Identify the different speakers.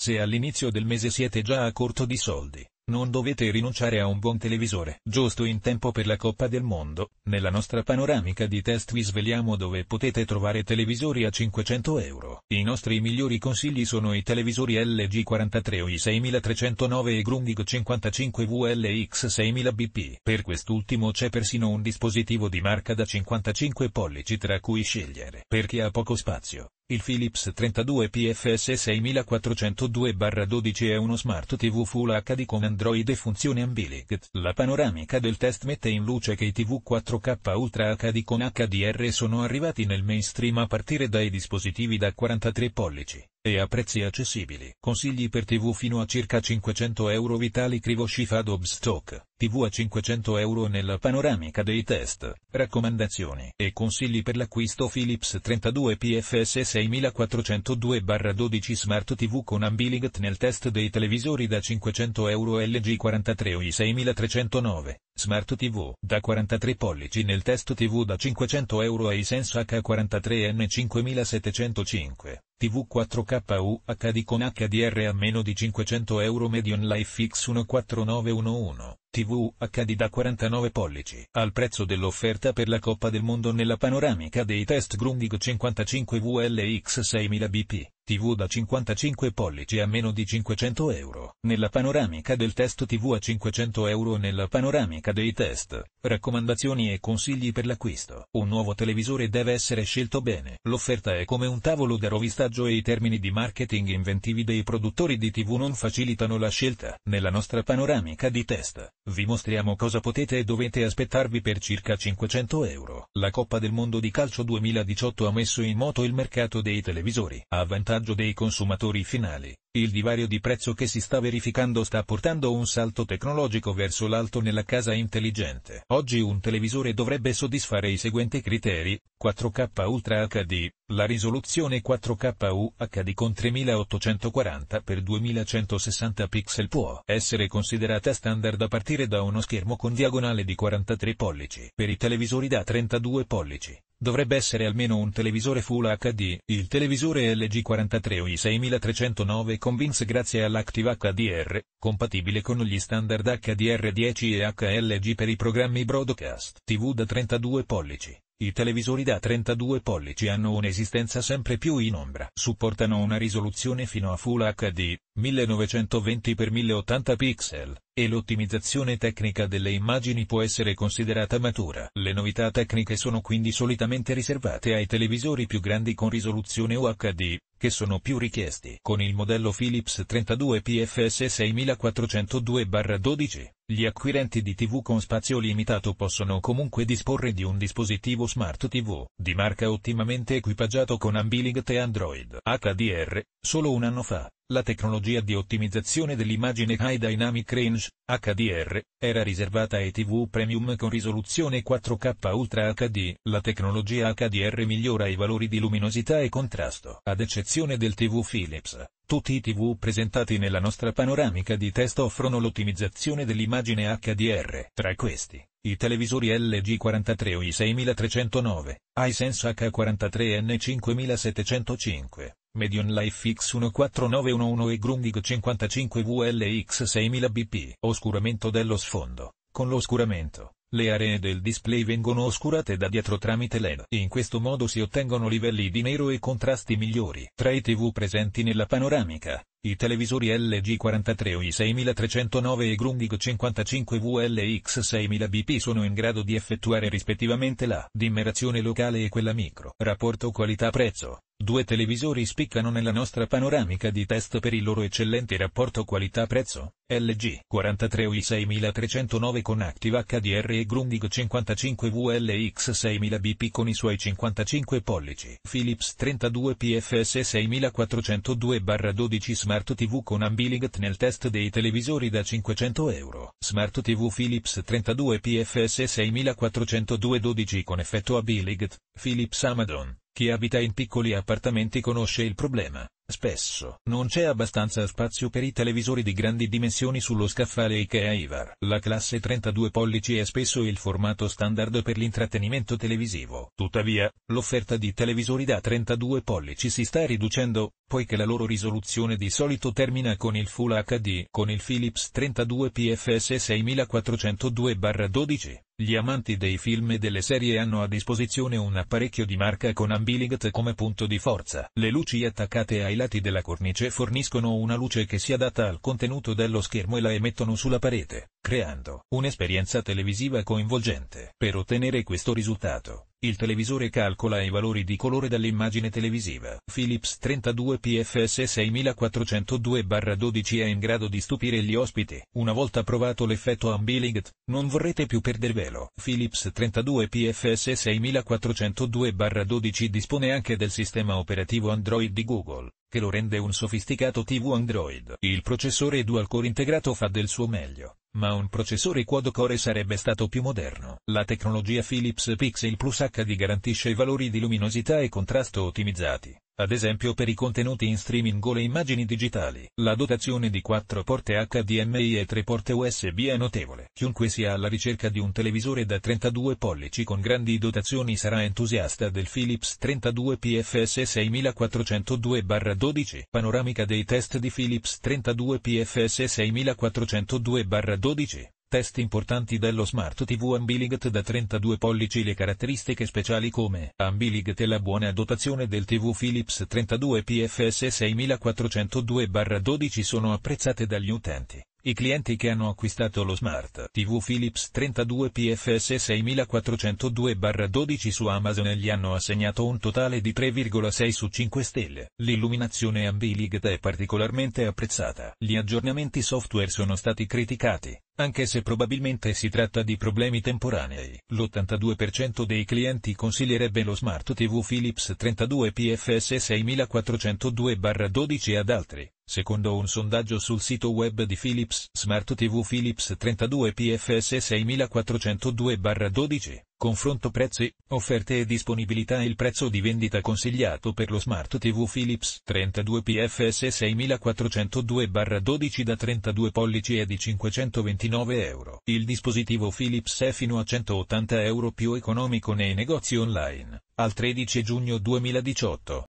Speaker 1: Se all'inizio del mese siete già a corto di soldi, non dovete rinunciare a un buon televisore. Giusto in tempo per la Coppa del Mondo, nella nostra panoramica di test vi sveliamo dove potete trovare televisori a 500 euro. I nostri migliori consigli sono i televisori LG 43 o i 6309 e Grundig 55 VLX 6000 BP. Per quest'ultimo c'è persino un dispositivo di marca da 55 pollici tra cui scegliere. Per chi ha poco spazio, il Philips 32 PFS 6402-12 è uno smart TV Full HD con Android e funzione Ambilight. La panoramica del test mette in luce che i TV 4K Ultra HD con HDR sono arrivati nel mainstream a partire dai dispositivi da 43 pollici e a prezzi accessibili. Consigli per TV fino a circa 500 euro Vitali Krivoshiv Adobe Stock, TV a 500 euro nella panoramica dei test, raccomandazioni e consigli per l'acquisto Philips 32 PFS 6402-12 Smart TV con Ambilight nel test dei televisori da 500 euro LG 43 o i 6309. Smart TV da 43 pollici nel test TV da 500 euro ai Sense H43N5705. TV 4K UHD con HDR a meno di 500 euro Medion Life X14911 TV HD da 49 pollici, al prezzo dell'offerta per la Coppa del Mondo nella panoramica dei test Grundig 55 VLX 6000 BP, TV da 55 pollici a meno di 500 euro, nella panoramica del test TV a 500 euro nella panoramica dei test, raccomandazioni e consigli per l'acquisto. Un nuovo televisore deve essere scelto bene. L'offerta è come un tavolo da rovistaggio e i termini di marketing inventivi dei produttori di TV non facilitano la scelta. Nella nostra panoramica di test, vi mostriamo cosa potete e dovete aspettarvi per circa 500 euro. La Coppa del Mondo di Calcio 2018 ha messo in moto il mercato dei televisori, a vantaggio dei consumatori finali. Il divario di prezzo che si sta verificando sta portando un salto tecnologico verso l'alto nella casa intelligente. Oggi un televisore dovrebbe soddisfare i seguenti criteri, 4K Ultra HD, la risoluzione 4K UHD con 3840x2160 pixel può essere considerata standard a partire da uno schermo con diagonale di 43 pollici per i televisori da 32 pollici. Dovrebbe essere almeno un televisore Full HD, il televisore LG43 UI 6309 Convince grazie all'Active HDR, compatibile con gli standard HDR10 e HLG per i programmi broadcast TV da 32 pollici. I televisori da 32 pollici hanno un'esistenza sempre più in ombra. Supportano una risoluzione fino a Full HD, 1920x1080 pixel, e l'ottimizzazione tecnica delle immagini può essere considerata matura. Le novità tecniche sono quindi solitamente riservate ai televisori più grandi con risoluzione UHD, che sono più richiesti. Con il modello Philips 32 PFS 6402-12, gli acquirenti di TV con spazio limitato possono comunque disporre di un dispositivo smart TV, di marca ottimamente equipaggiato con Ambilight e Android HDR, solo un anno fa. La tecnologia di ottimizzazione dell'immagine High Dynamic Range, HDR, era riservata ai TV premium con risoluzione 4K Ultra HD. La tecnologia HDR migliora i valori di luminosità e contrasto. Ad eccezione del TV Philips, tutti i TV presentati nella nostra panoramica di test offrono l'ottimizzazione dell'immagine HDR. Tra questi, i televisori LG 43 UI 6309, iSense H43N 5705, Medion Life X14911 e Grundig 55VLX 6000 BP. Oscuramento dello sfondo. Con l'oscuramento, le aree del display vengono oscurate da dietro tramite LED. In questo modo si ottengono livelli di nero e contrasti migliori. Tra i TV presenti nella panoramica, i televisori LG 43 UI 6309 e Grundig 55 VLX 6000 BP sono in grado di effettuare rispettivamente la dimmerazione locale e quella micro. Rapporto qualità-prezzo. Due televisori spiccano nella nostra panoramica di test per il loro eccellente rapporto qualità-prezzo. LG 43 UI 6309 con Active HDR e Grundig 55 VLX 6000 BP con i suoi 55 pollici. Philips 32 PFS 6402-12 Smart TV con Ambilight nel test dei televisori da 500 euro. Smart TV Philips 32 PFS 6402 12 con effetto Ambilight, Philips Amazon. Chi abita in piccoli appartamenti conosce il problema. Spesso non c'è abbastanza spazio per i televisori di grandi dimensioni sullo scaffale IKEA Ivar. La classe 32 pollici è spesso il formato standard per l'intrattenimento televisivo. Tuttavia, l'offerta di televisori da 32 pollici si sta riducendo, poiché la loro risoluzione di solito termina con il Full HD con il Philips 32 PFS 6402-12. Gli amanti dei film e delle serie hanno a disposizione un apparecchio di marca con Ambilight come punto di forza. Le luci attaccate ai lati della cornice forniscono una luce che si adatta al contenuto dello schermo e la emettono sulla parete creando un'esperienza televisiva coinvolgente. Per ottenere questo risultato, il televisore calcola i valori di colore dell'immagine televisiva. Philips 32 PFS 6402-12 è in grado di stupire gli ospiti. Una volta provato l'effetto Ambilight, non vorrete più perdervelo. Philips 32 PFS 6402-12 dispone anche del sistema operativo Android di Google che lo rende un sofisticato TV Android. Il processore dual-core integrato fa del suo meglio, ma un processore quad-core sarebbe stato più moderno. La tecnologia Philips Pixel Plus HD garantisce i valori di luminosità e contrasto ottimizzati, ad esempio per i contenuti in streaming o le immagini digitali. La dotazione di 4 porte HDMI e 3 porte USB è notevole. Chiunque sia alla ricerca di un televisore da 32 pollici con grandi dotazioni sarà entusiasta del Philips 32 PFS 6402-12. Panoramica dei test di Philips 32 PFS 6402-12. Test importanti dello Smart TV Ambilight da 32 pollici Le caratteristiche speciali come Ambilight e la buona dotazione del TV Philips 32 PFS 6402-12 sono apprezzate dagli utenti, i clienti che hanno acquistato lo Smart TV Philips 32 PFS 6402-12 su Amazon e gli hanno assegnato un totale di 3,6 su 5 stelle. L'illuminazione Ambilight è particolarmente apprezzata. Gli aggiornamenti software sono stati criticati, anche se probabilmente si tratta di problemi temporanei. L'82% dei clienti consiglierebbe lo Smart TV Philips 32 PFS 6402-12 ad altri. Secondo un sondaggio sul sito web di Philips Smart TV Philips 32 PFS 6402-12, confronto prezzi, offerte e disponibilità il prezzo di vendita consigliato per lo Smart TV Philips 32 PFS 6402-12 da 32 pollici è di 529 euro. Il dispositivo Philips è fino a 180 euro più economico nei negozi online, al 13 giugno 2018.